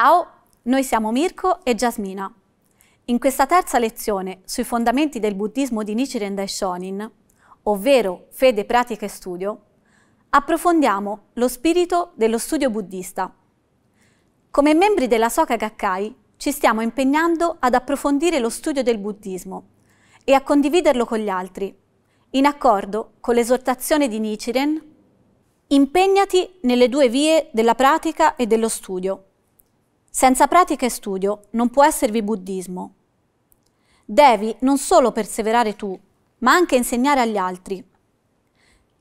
Ciao, noi siamo Mirko e Jasmina. In questa terza lezione sui fondamenti del buddismo di Nichiren Daishonin, ovvero fede, pratica e studio, approfondiamo lo spirito dello studio buddista. Come membri della Soka Gakkai ci stiamo impegnando ad approfondire lo studio del buddismo e a condividerlo con gli altri, in accordo con l'esortazione di Nichiren, impegnati nelle due vie della pratica e dello studio. Senza pratica e studio non può esservi buddismo. Devi non solo perseverare tu, ma anche insegnare agli altri.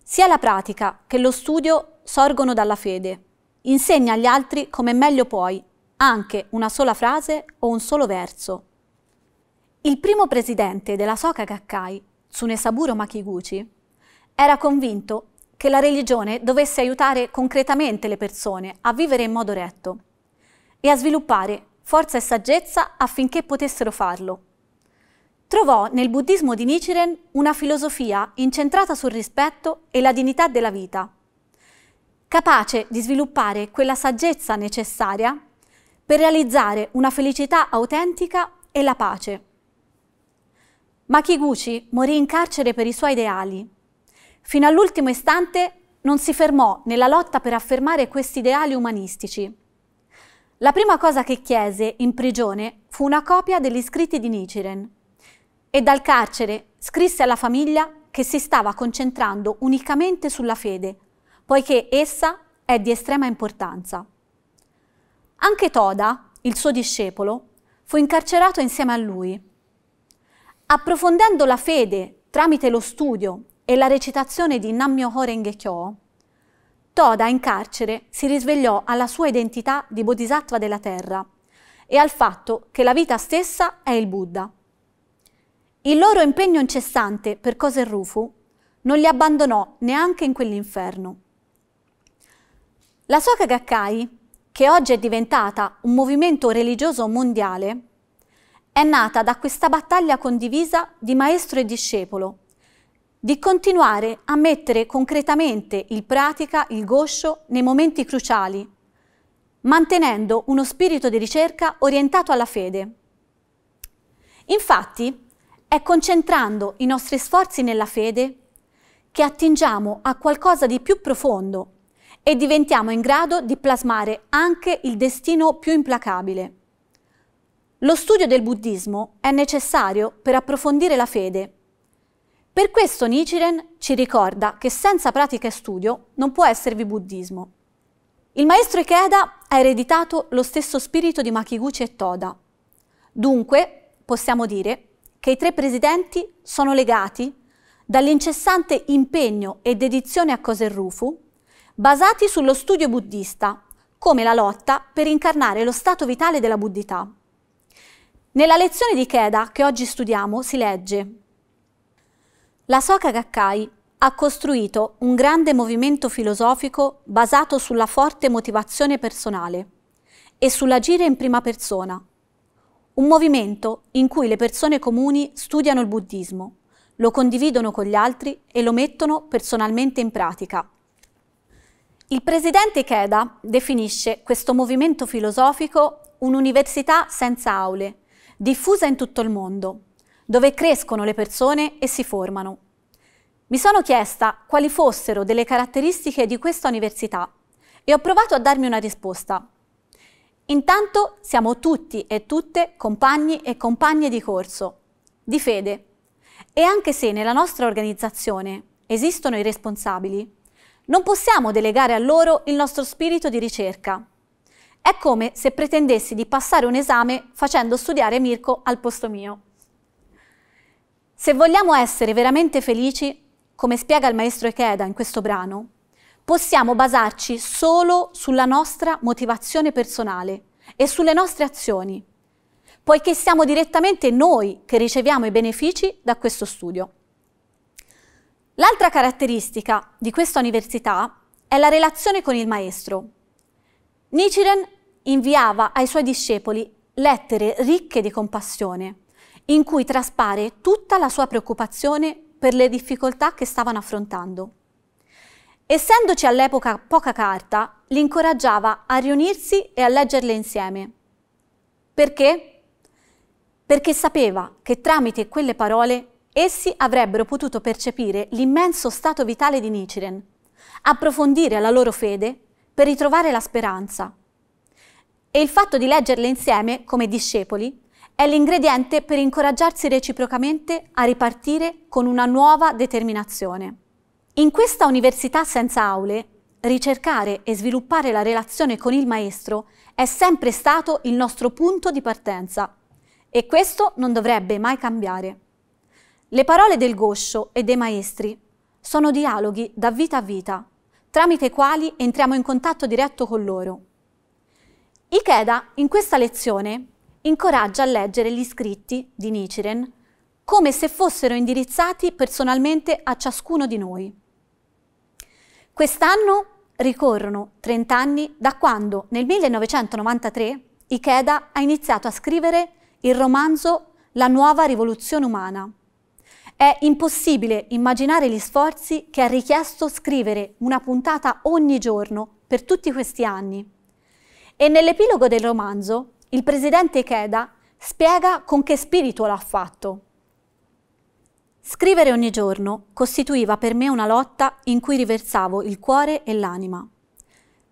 Sia la pratica che lo studio sorgono dalla fede. Insegna agli altri come meglio puoi, anche una sola frase o un solo verso. Il primo presidente della Soka Gakkai, Tsunesaburo Makiguchi, era convinto che la religione dovesse aiutare concretamente le persone a vivere in modo retto e a sviluppare forza e saggezza affinché potessero farlo. Trovò nel buddismo di Nichiren una filosofia incentrata sul rispetto e la dignità della vita, capace di sviluppare quella saggezza necessaria per realizzare una felicità autentica e la pace. Makiguchi morì in carcere per i suoi ideali. Fino all'ultimo istante non si fermò nella lotta per affermare questi ideali umanistici la prima cosa che chiese in prigione fu una copia degli scritti di Nichiren e dal carcere scrisse alla famiglia che si stava concentrando unicamente sulla fede, poiché essa è di estrema importanza. Anche Toda, il suo discepolo, fu incarcerato insieme a lui. Approfondendo la fede tramite lo studio e la recitazione di Nammyo Horenge Kyo, Toda in carcere si risvegliò alla sua identità di bodhisattva della terra e al fatto che la vita stessa è il Buddha. Il loro impegno incessante per cose Rufu non li abbandonò neanche in quell'inferno. La Soka Gakkai, che oggi è diventata un movimento religioso mondiale, è nata da questa battaglia condivisa di maestro e discepolo, di continuare a mettere concretamente in pratica il goscio nei momenti cruciali, mantenendo uno spirito di ricerca orientato alla fede. Infatti, è concentrando i nostri sforzi nella fede che attingiamo a qualcosa di più profondo e diventiamo in grado di plasmare anche il destino più implacabile. Lo studio del buddismo è necessario per approfondire la fede per questo Nichiren ci ricorda che senza pratica e studio non può esservi buddismo. Il maestro Ikeda ha ereditato lo stesso spirito di Makiguchi e Toda. Dunque, possiamo dire che i tre presidenti sono legati dall'incessante impegno e dedizione a cose rufu, basati sullo studio buddista, come la lotta per incarnare lo stato vitale della buddità. Nella lezione di Keda che oggi studiamo si legge la Soka Gakkai ha costruito un grande movimento filosofico basato sulla forte motivazione personale e sull'agire in prima persona. Un movimento in cui le persone comuni studiano il buddismo, lo condividono con gli altri e lo mettono personalmente in pratica. Il presidente Ikeda definisce questo movimento filosofico un'università senza aule, diffusa in tutto il mondo, dove crescono le persone e si formano. Mi sono chiesta quali fossero delle caratteristiche di questa università e ho provato a darmi una risposta. Intanto siamo tutti e tutte compagni e compagne di corso, di fede. E anche se nella nostra organizzazione esistono i responsabili, non possiamo delegare a loro il nostro spirito di ricerca. È come se pretendessi di passare un esame facendo studiare Mirko al posto mio. Se vogliamo essere veramente felici, come spiega il maestro Ikeda in questo brano, possiamo basarci solo sulla nostra motivazione personale e sulle nostre azioni, poiché siamo direttamente noi che riceviamo i benefici da questo studio. L'altra caratteristica di questa università è la relazione con il maestro. Nichiren inviava ai suoi discepoli lettere ricche di compassione in cui traspare tutta la sua preoccupazione per le difficoltà che stavano affrontando. Essendoci all'epoca poca carta, li incoraggiava a riunirsi e a leggerle insieme. Perché? Perché sapeva che tramite quelle parole essi avrebbero potuto percepire l'immenso stato vitale di Nichiren, approfondire la loro fede per ritrovare la speranza. E il fatto di leggerle insieme, come discepoli, è l'ingrediente per incoraggiarsi reciprocamente a ripartire con una nuova determinazione. In questa università senza aule, ricercare e sviluppare la relazione con il maestro è sempre stato il nostro punto di partenza e questo non dovrebbe mai cambiare. Le parole del Goscio e dei maestri sono dialoghi da vita a vita, tramite i quali entriamo in contatto diretto con loro. Ikeda in questa lezione incoraggia a leggere gli scritti di Nichiren come se fossero indirizzati personalmente a ciascuno di noi. Quest'anno ricorrono 30 anni da quando, nel 1993, Ikeda ha iniziato a scrivere il romanzo La nuova rivoluzione umana. È impossibile immaginare gli sforzi che ha richiesto scrivere una puntata ogni giorno per tutti questi anni. E nell'epilogo del romanzo il presidente Ikeda spiega con che spirito l'ha fatto. Scrivere ogni giorno costituiva per me una lotta in cui riversavo il cuore e l'anima.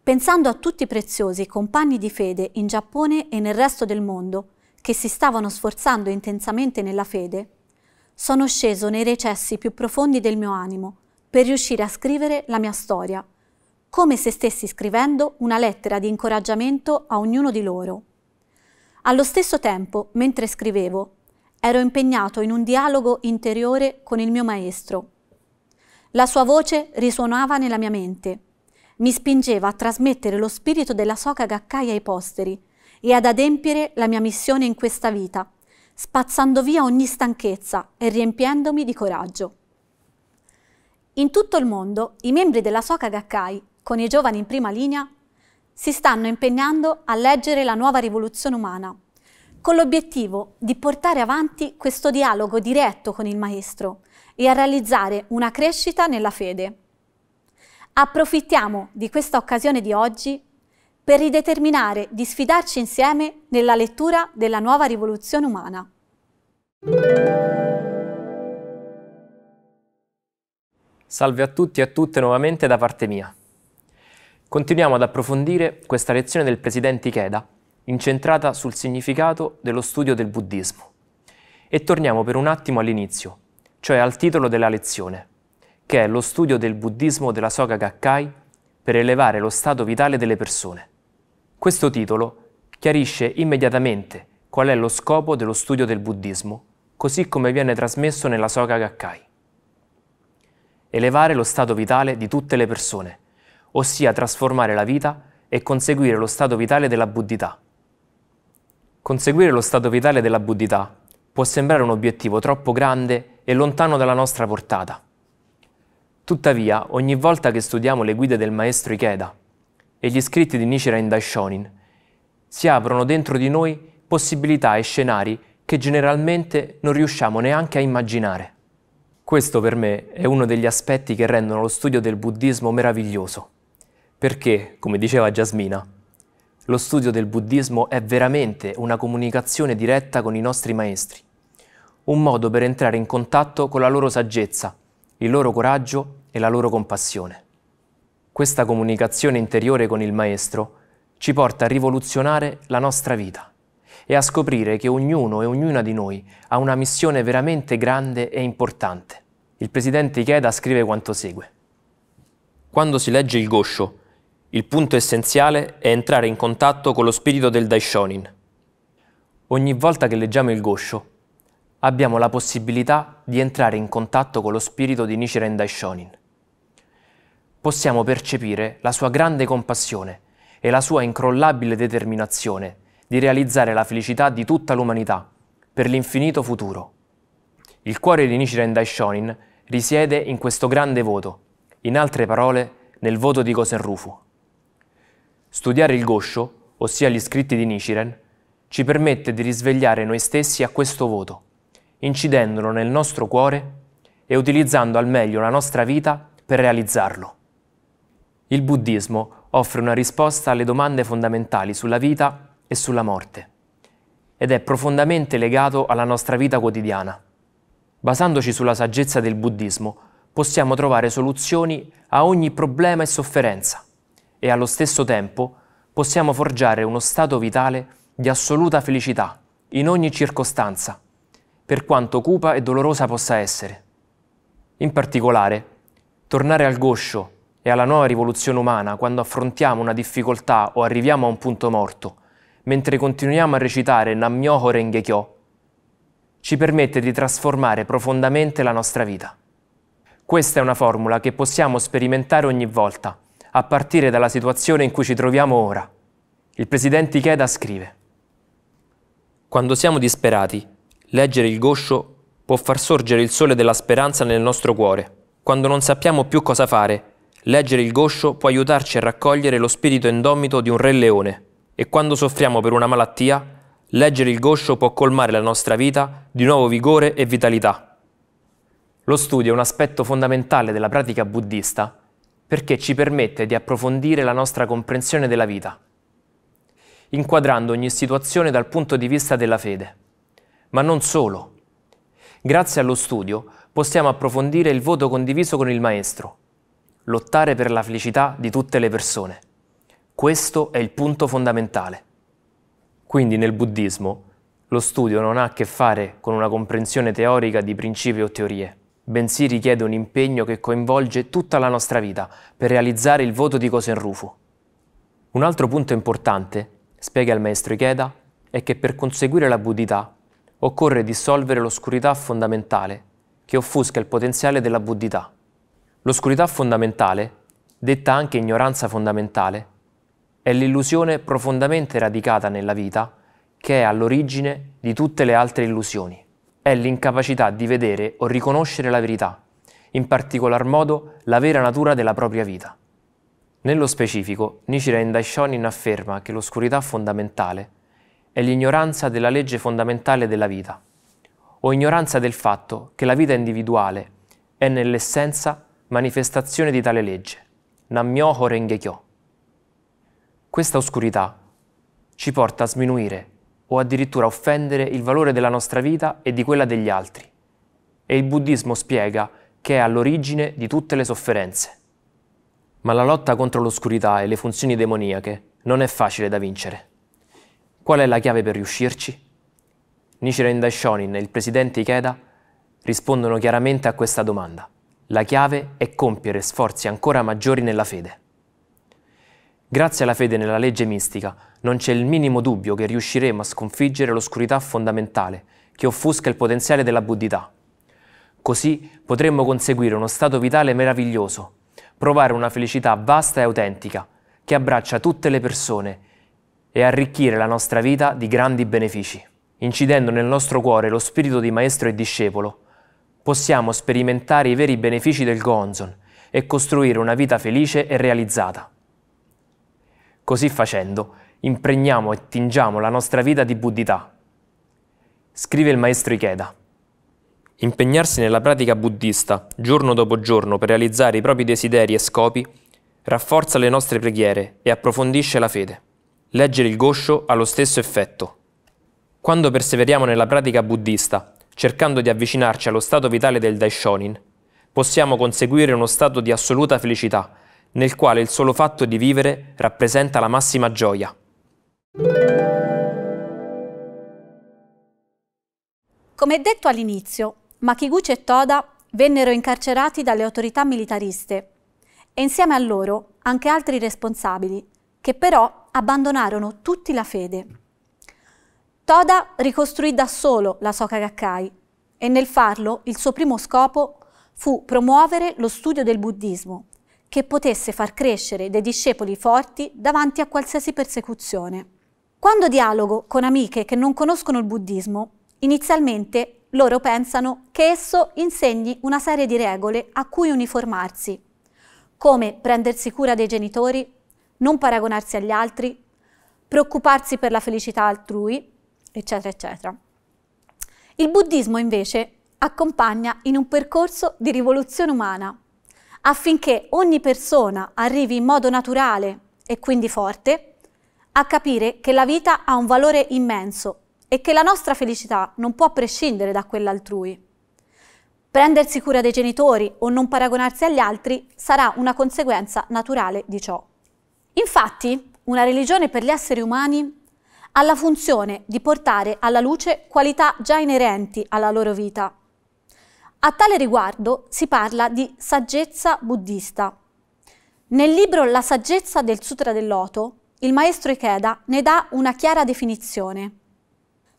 Pensando a tutti i preziosi compagni di fede in Giappone e nel resto del mondo che si stavano sforzando intensamente nella fede, sono sceso nei recessi più profondi del mio animo per riuscire a scrivere la mia storia, come se stessi scrivendo una lettera di incoraggiamento a ognuno di loro. Allo stesso tempo, mentre scrivevo, ero impegnato in un dialogo interiore con il mio maestro. La sua voce risuonava nella mia mente. Mi spingeva a trasmettere lo spirito della Soka Gakkai ai posteri e ad adempiere la mia missione in questa vita, spazzando via ogni stanchezza e riempiendomi di coraggio. In tutto il mondo, i membri della Soka Gakkai, con i giovani in prima linea, si stanno impegnando a leggere la nuova rivoluzione umana, con l'obiettivo di portare avanti questo dialogo diretto con il Maestro e a realizzare una crescita nella fede. Approfittiamo di questa occasione di oggi per rideterminare di sfidarci insieme nella lettura della nuova rivoluzione umana. Salve a tutti e a tutte nuovamente da parte mia. Continuiamo ad approfondire questa lezione del presidente Ikeda, incentrata sul significato dello studio del buddismo. E torniamo per un attimo all'inizio, cioè al titolo della lezione, che è lo studio del buddismo della Soka Gakkai per elevare lo stato vitale delle persone. Questo titolo chiarisce immediatamente qual è lo scopo dello studio del buddismo, così come viene trasmesso nella Soka Gakkai. Elevare lo stato vitale di tutte le persone – ossia trasformare la vita e conseguire lo stato vitale della buddhità. Conseguire lo stato vitale della buddhità può sembrare un obiettivo troppo grande e lontano dalla nostra portata. Tuttavia, ogni volta che studiamo le guide del maestro Ikeda e gli scritti di Nichiren Daishonin, si aprono dentro di noi possibilità e scenari che generalmente non riusciamo neanche a immaginare. Questo per me è uno degli aspetti che rendono lo studio del buddismo meraviglioso. Perché, come diceva Jasmina, lo studio del buddismo è veramente una comunicazione diretta con i nostri maestri, un modo per entrare in contatto con la loro saggezza, il loro coraggio e la loro compassione. Questa comunicazione interiore con il maestro ci porta a rivoluzionare la nostra vita e a scoprire che ognuno e ognuna di noi ha una missione veramente grande e importante. Il presidente Ikeda scrive quanto segue. Quando si legge il Gosho, il punto essenziale è entrare in contatto con lo spirito del Daishonin. Ogni volta che leggiamo il Gosho, abbiamo la possibilità di entrare in contatto con lo spirito di Nichiren Daishonin. Possiamo percepire la sua grande compassione e la sua incrollabile determinazione di realizzare la felicità di tutta l'umanità per l'infinito futuro. Il cuore di Nichiren Daishonin risiede in questo grande voto, in altre parole, nel voto di Gosen Rufu. Studiare il Gosho, ossia gli scritti di Nichiren, ci permette di risvegliare noi stessi a questo voto, incidendolo nel nostro cuore e utilizzando al meglio la nostra vita per realizzarlo. Il buddismo offre una risposta alle domande fondamentali sulla vita e sulla morte ed è profondamente legato alla nostra vita quotidiana. Basandoci sulla saggezza del buddismo, possiamo trovare soluzioni a ogni problema e sofferenza, e allo stesso tempo possiamo forgiare uno stato vitale di assoluta felicità in ogni circostanza, per quanto cupa e dolorosa possa essere. In particolare, tornare al goscio e alla nuova rivoluzione umana quando affrontiamo una difficoltà o arriviamo a un punto morto, mentre continuiamo a recitare Nammyoho Rengekyo, ci permette di trasformare profondamente la nostra vita. Questa è una formula che possiamo sperimentare ogni volta, a partire dalla situazione in cui ci troviamo ora. Il presidente Ikeda scrive Quando siamo disperati, leggere il goscio può far sorgere il sole della speranza nel nostro cuore. Quando non sappiamo più cosa fare, leggere il goscio può aiutarci a raccogliere lo spirito indomito di un re leone. E quando soffriamo per una malattia, leggere il goscio può colmare la nostra vita di nuovo vigore e vitalità. Lo studio è un aspetto fondamentale della pratica buddista perché ci permette di approfondire la nostra comprensione della vita, inquadrando ogni situazione dal punto di vista della fede. Ma non solo. Grazie allo studio possiamo approfondire il voto condiviso con il Maestro, lottare per la felicità di tutte le persone. Questo è il punto fondamentale. Quindi nel buddismo lo studio non ha a che fare con una comprensione teorica di principi o teorie bensì richiede un impegno che coinvolge tutta la nostra vita per realizzare il voto di Cosenrufu. Un altro punto importante, spiega il maestro Ikeda, è che per conseguire la buddhità occorre dissolvere l'oscurità fondamentale che offusca il potenziale della buddhità. L'oscurità fondamentale, detta anche ignoranza fondamentale, è l'illusione profondamente radicata nella vita che è all'origine di tutte le altre illusioni è l'incapacità di vedere o riconoscere la verità, in particolar modo la vera natura della propria vita. Nello specifico, Nichiren Daishonin afferma che l'oscurità fondamentale è l'ignoranza della legge fondamentale della vita, o ignoranza del fatto che la vita individuale è nell'essenza manifestazione di tale legge, Nammyoho Rengekyo. Questa oscurità ci porta a sminuire o addirittura offendere il valore della nostra vita e di quella degli altri. E il buddismo spiega che è all'origine di tutte le sofferenze. Ma la lotta contro l'oscurità e le funzioni demoniache non è facile da vincere. Qual è la chiave per riuscirci? Nichiren Daishonin e il presidente Ikeda rispondono chiaramente a questa domanda. La chiave è compiere sforzi ancora maggiori nella fede. Grazie alla fede nella legge mistica, non c'è il minimo dubbio che riusciremo a sconfiggere l'oscurità fondamentale che offusca il potenziale della buddhità. Così potremmo conseguire uno stato vitale meraviglioso, provare una felicità vasta e autentica, che abbraccia tutte le persone e arricchire la nostra vita di grandi benefici. Incidendo nel nostro cuore lo spirito di maestro e discepolo, possiamo sperimentare i veri benefici del Gonzon e costruire una vita felice e realizzata. Così facendo, impregniamo e tingiamo la nostra vita di buddhità. Scrive il maestro Ikeda. Impegnarsi nella pratica buddista, giorno dopo giorno, per realizzare i propri desideri e scopi, rafforza le nostre preghiere e approfondisce la fede. Leggere il goscio ha lo stesso effetto. Quando perseveriamo nella pratica buddista, cercando di avvicinarci allo stato vitale del Daishonin, possiamo conseguire uno stato di assoluta felicità, nel quale il solo fatto di vivere rappresenta la massima gioia. Come detto all'inizio, Makiguchi e Toda vennero incarcerati dalle autorità militariste e insieme a loro anche altri responsabili, che però abbandonarono tutti la fede. Toda ricostruì da solo la Soka Gakkai e nel farlo il suo primo scopo fu promuovere lo studio del buddismo che potesse far crescere dei discepoli forti davanti a qualsiasi persecuzione. Quando dialogo con amiche che non conoscono il buddismo, Inizialmente loro pensano che esso insegni una serie di regole a cui uniformarsi, come prendersi cura dei genitori, non paragonarsi agli altri, preoccuparsi per la felicità altrui, eccetera, eccetera. Il buddismo invece accompagna in un percorso di rivoluzione umana, affinché ogni persona arrivi in modo naturale e quindi forte a capire che la vita ha un valore immenso e che la nostra felicità non può prescindere da quella altrui. Prendersi cura dei genitori o non paragonarsi agli altri sarà una conseguenza naturale di ciò. Infatti, una religione per gli esseri umani ha la funzione di portare alla luce qualità già inerenti alla loro vita. A tale riguardo si parla di saggezza buddista. Nel libro La saggezza del Sutra del Loto, il maestro Ikeda ne dà una chiara definizione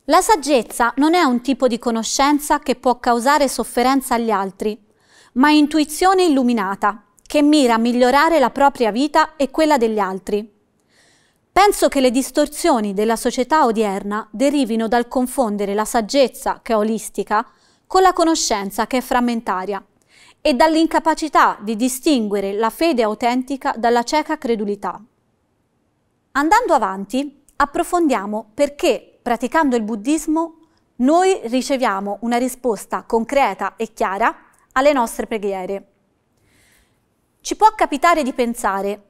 la saggezza non è un tipo di conoscenza che può causare sofferenza agli altri, ma intuizione illuminata, che mira a migliorare la propria vita e quella degli altri. Penso che le distorsioni della società odierna derivino dal confondere la saggezza, che è olistica, con la conoscenza, che è frammentaria, e dall'incapacità di distinguere la fede autentica dalla cieca credulità. Andando avanti, approfondiamo perché praticando il buddismo, noi riceviamo una risposta concreta e chiara alle nostre preghiere. Ci può capitare di pensare,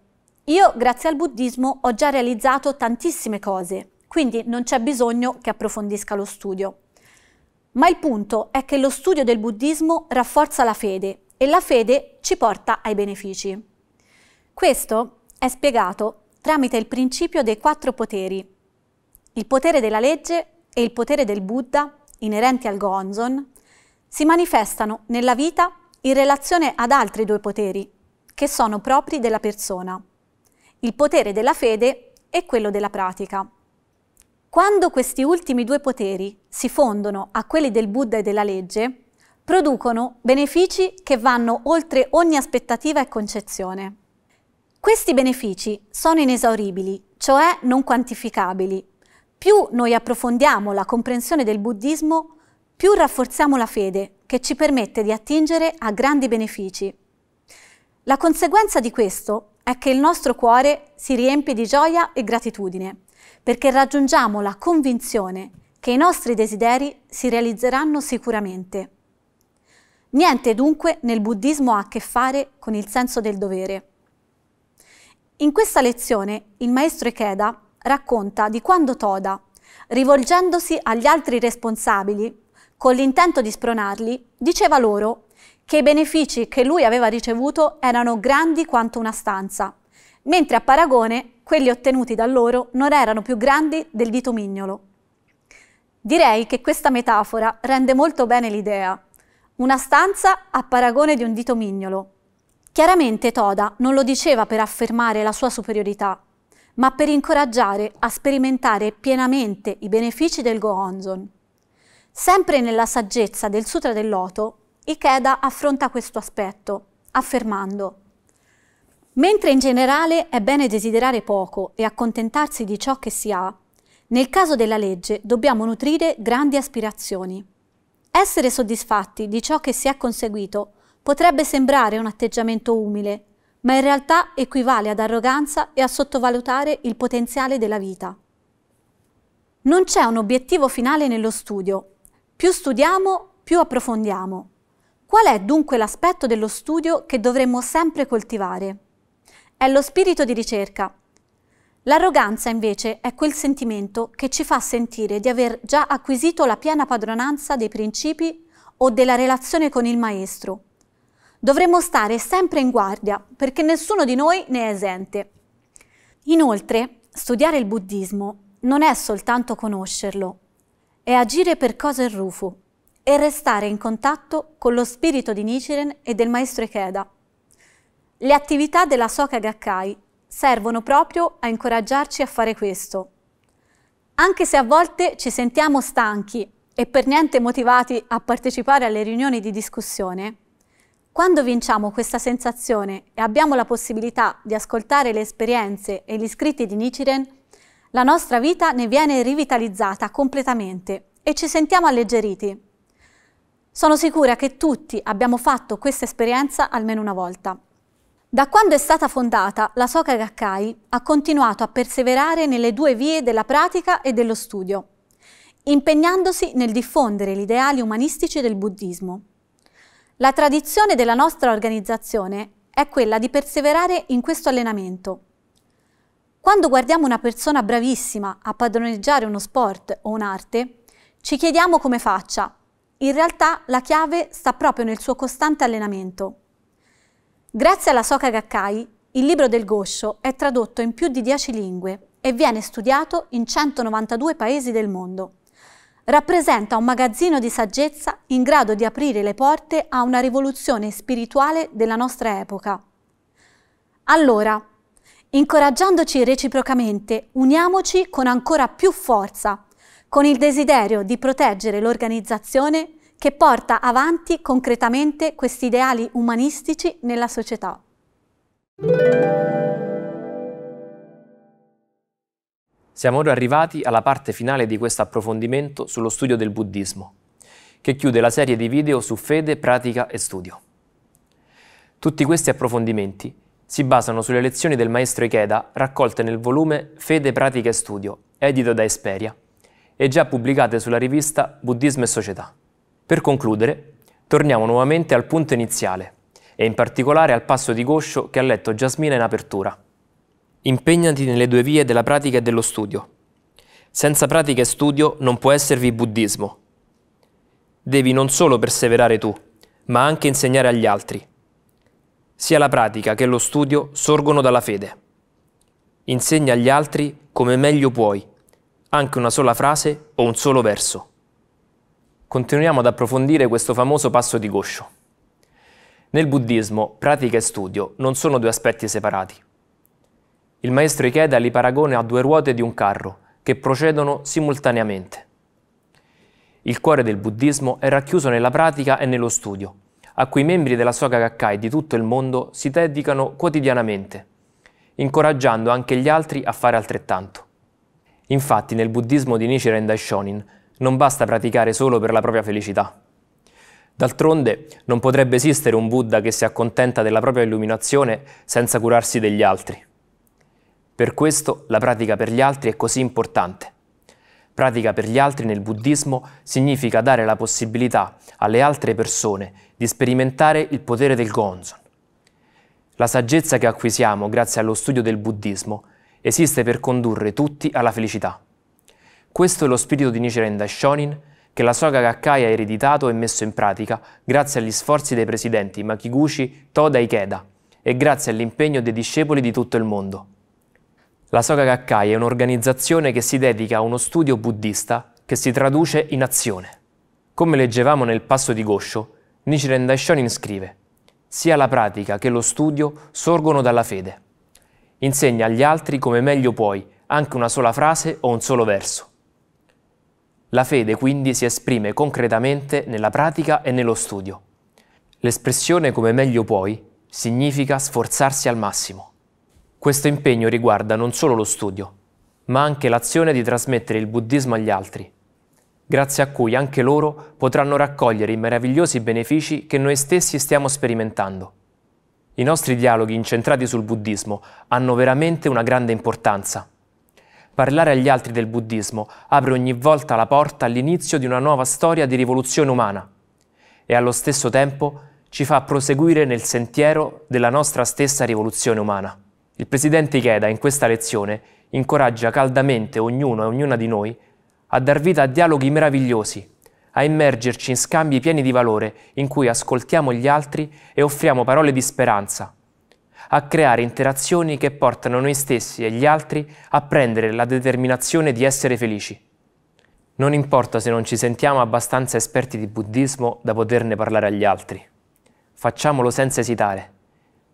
io grazie al buddismo ho già realizzato tantissime cose, quindi non c'è bisogno che approfondisca lo studio. Ma il punto è che lo studio del buddismo rafforza la fede e la fede ci porta ai benefici. Questo è spiegato tramite il principio dei quattro poteri il potere della legge e il potere del Buddha, inerenti al Gonzon, si manifestano nella vita in relazione ad altri due poteri, che sono propri della persona, il potere della fede e quello della pratica. Quando questi ultimi due poteri si fondono a quelli del Buddha e della legge, producono benefici che vanno oltre ogni aspettativa e concezione. Questi benefici sono inesauribili, cioè non quantificabili, più noi approfondiamo la comprensione del buddismo, più rafforziamo la fede che ci permette di attingere a grandi benefici. La conseguenza di questo è che il nostro cuore si riempie di gioia e gratitudine, perché raggiungiamo la convinzione che i nostri desideri si realizzeranno sicuramente. Niente dunque nel buddismo ha a che fare con il senso del dovere. In questa lezione il maestro Ikeda racconta di quando Toda, rivolgendosi agli altri responsabili, con l'intento di spronarli, diceva loro che i benefici che lui aveva ricevuto erano grandi quanto una stanza, mentre a paragone quelli ottenuti da loro non erano più grandi del dito mignolo. Direi che questa metafora rende molto bene l'idea. Una stanza a paragone di un dito mignolo. Chiaramente Toda non lo diceva per affermare la sua superiorità, ma per incoraggiare a sperimentare pienamente i benefici del Gohonzon. Sempre nella saggezza del Sutra del Loto, Ikeda affronta questo aspetto, affermando Mentre in generale è bene desiderare poco e accontentarsi di ciò che si ha, nel caso della legge dobbiamo nutrire grandi aspirazioni. Essere soddisfatti di ciò che si è conseguito potrebbe sembrare un atteggiamento umile, ma in realtà equivale ad arroganza e a sottovalutare il potenziale della vita. Non c'è un obiettivo finale nello studio. Più studiamo, più approfondiamo. Qual è dunque l'aspetto dello studio che dovremmo sempre coltivare? È lo spirito di ricerca. L'arroganza invece è quel sentimento che ci fa sentire di aver già acquisito la piena padronanza dei principi o della relazione con il maestro dovremmo stare sempre in guardia perché nessuno di noi ne è esente. Inoltre, studiare il buddismo non è soltanto conoscerlo, è agire per cose rufo e restare in contatto con lo spirito di Nichiren e del maestro Ikeda. Le attività della Soka Gakkai servono proprio a incoraggiarci a fare questo. Anche se a volte ci sentiamo stanchi e per niente motivati a partecipare alle riunioni di discussione, quando vinciamo questa sensazione e abbiamo la possibilità di ascoltare le esperienze e gli scritti di Nichiren, la nostra vita ne viene rivitalizzata completamente e ci sentiamo alleggeriti. Sono sicura che tutti abbiamo fatto questa esperienza almeno una volta. Da quando è stata fondata, la Soka Gakkai ha continuato a perseverare nelle due vie della pratica e dello studio, impegnandosi nel diffondere gli ideali umanistici del buddismo. La tradizione della nostra organizzazione è quella di perseverare in questo allenamento. Quando guardiamo una persona bravissima a padroneggiare uno sport o un'arte, ci chiediamo come faccia. In realtà la chiave sta proprio nel suo costante allenamento. Grazie alla Soka Gakkai, il libro del Gosho è tradotto in più di 10 lingue e viene studiato in 192 paesi del mondo rappresenta un magazzino di saggezza in grado di aprire le porte a una rivoluzione spirituale della nostra epoca. Allora, incoraggiandoci reciprocamente, uniamoci con ancora più forza, con il desiderio di proteggere l'organizzazione che porta avanti concretamente questi ideali umanistici nella società. Siamo ora arrivati alla parte finale di questo approfondimento sullo studio del buddismo, che chiude la serie di video su fede, pratica e studio. Tutti questi approfondimenti si basano sulle lezioni del maestro Ikeda raccolte nel volume Fede, pratica e studio, edito da Esperia, e già pubblicate sulla rivista Buddismo e Società. Per concludere, torniamo nuovamente al punto iniziale, e in particolare al passo di Goscio che ha letto Jasmina in apertura. Impegnati nelle due vie della pratica e dello studio. Senza pratica e studio non può esservi buddismo. Devi non solo perseverare tu, ma anche insegnare agli altri. Sia la pratica che lo studio sorgono dalla fede. Insegna agli altri come meglio puoi, anche una sola frase o un solo verso. Continuiamo ad approfondire questo famoso passo di Goscio. Nel buddismo, pratica e studio non sono due aspetti separati il maestro Ikeda li paragona a due ruote di un carro, che procedono simultaneamente. Il cuore del buddismo è racchiuso nella pratica e nello studio, a cui i membri della Soka Gakkai di tutto il mondo si dedicano quotidianamente, incoraggiando anche gli altri a fare altrettanto. Infatti nel buddismo di Nichiren Daishonin non basta praticare solo per la propria felicità. D'altronde non potrebbe esistere un Buddha che si accontenta della propria illuminazione senza curarsi degli altri. Per questo la pratica per gli altri è così importante. Pratica per gli altri nel buddismo significa dare la possibilità alle altre persone di sperimentare il potere del Gonzon. La saggezza che acquisiamo grazie allo studio del buddismo esiste per condurre tutti alla felicità. Questo è lo spirito di Nichiren Daishonin che la Soga Gakkai ha ereditato e messo in pratica grazie agli sforzi dei presidenti Makiguchi, Toda e Ikeda e grazie all'impegno dei discepoli di tutto il mondo. La Soka Gakkai è un'organizzazione che si dedica a uno studio buddista che si traduce in azione. Come leggevamo nel passo di Gosho, Nichiren Daishonin scrive «Sia la pratica che lo studio sorgono dalla fede. Insegna agli altri come meglio puoi, anche una sola frase o un solo verso». La fede quindi si esprime concretamente nella pratica e nello studio. L'espressione come meglio puoi significa sforzarsi al massimo. Questo impegno riguarda non solo lo studio, ma anche l'azione di trasmettere il buddismo agli altri, grazie a cui anche loro potranno raccogliere i meravigliosi benefici che noi stessi stiamo sperimentando. I nostri dialoghi incentrati sul buddismo hanno veramente una grande importanza. Parlare agli altri del buddismo apre ogni volta la porta all'inizio di una nuova storia di rivoluzione umana e allo stesso tempo ci fa proseguire nel sentiero della nostra stessa rivoluzione umana. Il presidente Ikeda in questa lezione incoraggia caldamente ognuno e ognuna di noi a dar vita a dialoghi meravigliosi, a immergerci in scambi pieni di valore in cui ascoltiamo gli altri e offriamo parole di speranza, a creare interazioni che portano noi stessi e gli altri a prendere la determinazione di essere felici. Non importa se non ci sentiamo abbastanza esperti di buddismo da poterne parlare agli altri. Facciamolo senza esitare.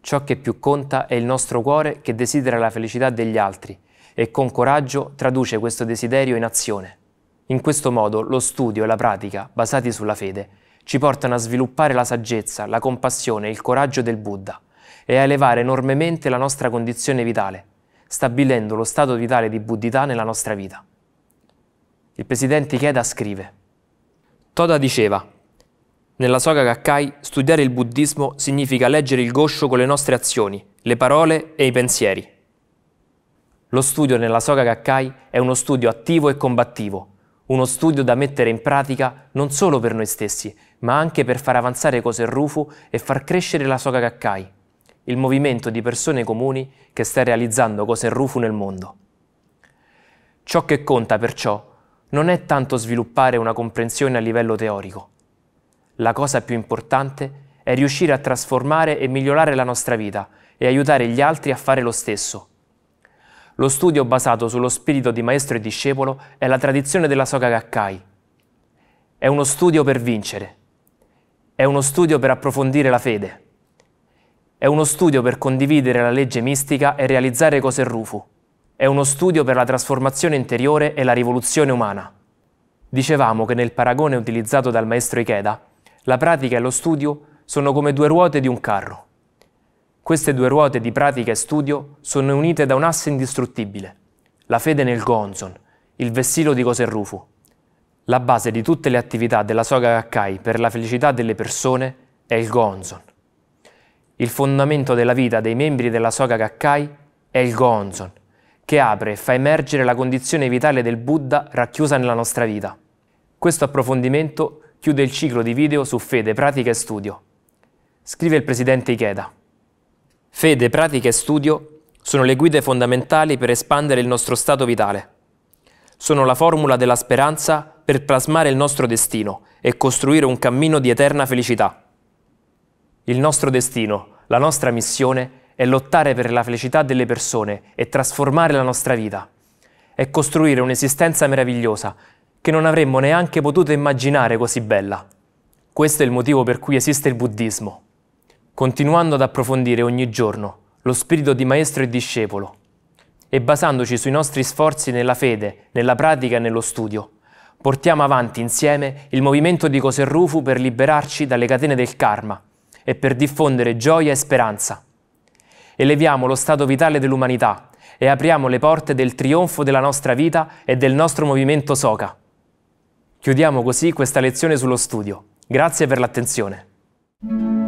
Ciò che più conta è il nostro cuore che desidera la felicità degli altri e con coraggio traduce questo desiderio in azione. In questo modo lo studio e la pratica, basati sulla fede, ci portano a sviluppare la saggezza, la compassione e il coraggio del Buddha e a elevare enormemente la nostra condizione vitale, stabilendo lo stato vitale di buddhità nella nostra vita. Il presidente Ikeda scrive Toda diceva nella Soga Gakkai, studiare il buddismo significa leggere il goscio con le nostre azioni, le parole e i pensieri. Lo studio nella Soga Gakkai è uno studio attivo e combattivo, uno studio da mettere in pratica non solo per noi stessi, ma anche per far avanzare cose Rufu e far crescere la Soga Gakkai, il movimento di persone comuni che sta realizzando cose Rufu nel mondo. Ciò che conta perciò non è tanto sviluppare una comprensione a livello teorico, la cosa più importante è riuscire a trasformare e migliorare la nostra vita e aiutare gli altri a fare lo stesso. Lo studio basato sullo spirito di maestro e discepolo è la tradizione della Soka Gakkai. È uno studio per vincere. È uno studio per approfondire la fede. È uno studio per condividere la legge mistica e realizzare cose rufu. È uno studio per la trasformazione interiore e la rivoluzione umana. Dicevamo che nel paragone utilizzato dal maestro Ikeda, la pratica e lo studio sono come due ruote di un carro. Queste due ruote di pratica e studio sono unite da un asse indistruttibile, la fede nel Gonzon, il vessilo di Coserrufu. La base di tutte le attività della Soga Gakkai per la felicità delle persone è il Gonzon. Il fondamento della vita dei membri della Soga Gakkai è il Gonzon, che apre e fa emergere la condizione vitale del Buddha racchiusa nella nostra vita. Questo approfondimento chiude il ciclo di video su Fede, Pratica e Studio. Scrive il presidente Ikeda. Fede, Pratica e Studio sono le guide fondamentali per espandere il nostro stato vitale. Sono la formula della speranza per plasmare il nostro destino e costruire un cammino di eterna felicità. Il nostro destino, la nostra missione, è lottare per la felicità delle persone e trasformare la nostra vita. È costruire un'esistenza meravigliosa che non avremmo neanche potuto immaginare così bella. Questo è il motivo per cui esiste il buddismo. Continuando ad approfondire ogni giorno lo spirito di maestro e discepolo e basandoci sui nostri sforzi nella fede, nella pratica e nello studio, portiamo avanti insieme il movimento di Coserrufu per liberarci dalle catene del karma e per diffondere gioia e speranza. Eleviamo lo stato vitale dell'umanità e apriamo le porte del trionfo della nostra vita e del nostro movimento Soka. Chiudiamo così questa lezione sullo studio. Grazie per l'attenzione.